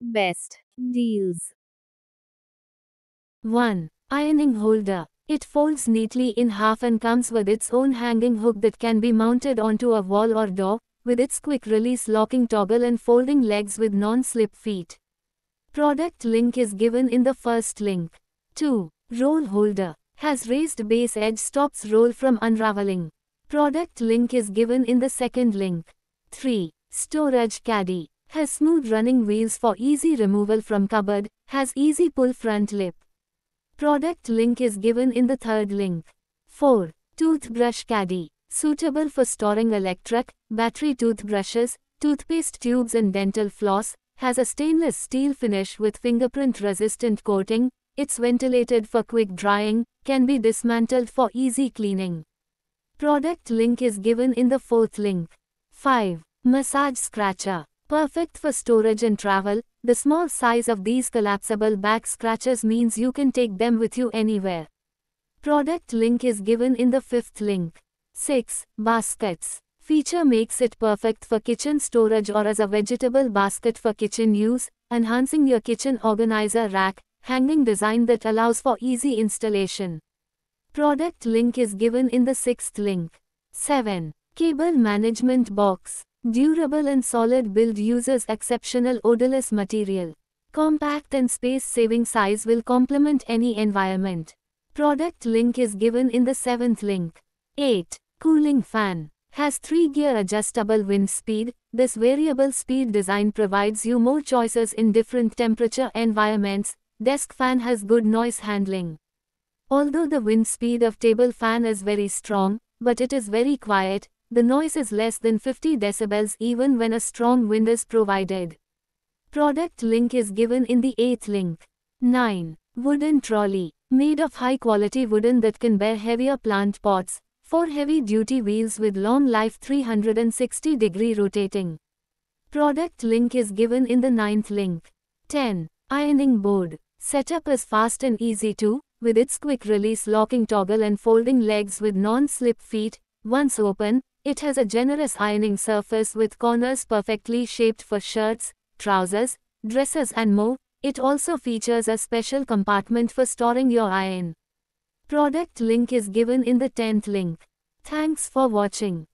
Best deals. 1. Ironing holder. It folds neatly in half and comes with its own hanging hook that can be mounted onto a wall or door, with its quick release locking toggle and folding legs with non-slip feet. Product link is given in the first link. 2. Roll holder. Has raised base edge stops roll from unraveling. Product link is given in the second link. 3. Storage caddy has smooth running wheels for easy removal from cupboard, has easy pull front lip. Product link is given in the third link. 4. Toothbrush caddy. Suitable for storing electric, battery toothbrushes, toothpaste tubes and dental floss, has a stainless steel finish with fingerprint resistant coating, it's ventilated for quick drying, can be dismantled for easy cleaning. Product link is given in the fourth link. 5. Massage scratcher. Perfect for storage and travel, the small size of these collapsible back scratchers means you can take them with you anywhere. Product link is given in the fifth link. 6. Baskets. Feature makes it perfect for kitchen storage or as a vegetable basket for kitchen use, enhancing your kitchen organizer rack, hanging design that allows for easy installation. Product link is given in the sixth link. 7. Cable management box. Durable and solid build uses exceptional odorless material. Compact and space-saving size will complement any environment. Product link is given in the seventh link. 8. Cooling fan. Has 3-gear adjustable wind speed, this variable speed design provides you more choices in different temperature environments. Desk fan has good noise handling. Although the wind speed of table fan is very strong, but it is very quiet, the noise is less than 50 decibels even when a strong wind is provided. Product link is given in the 8th link. 9. Wooden trolley. Made of high quality wooden that can bear heavier plant pots. 4 heavy duty wheels with long life 360 degree rotating. Product link is given in the 9th link. 10. Ironing board. Setup is fast and easy too, with its quick release locking toggle and folding legs with non slip feet. Once open, it has a generous ironing surface with corners perfectly shaped for shirts, trousers, dresses and more. It also features a special compartment for storing your iron. Product link is given in the 10th link. Thanks for watching.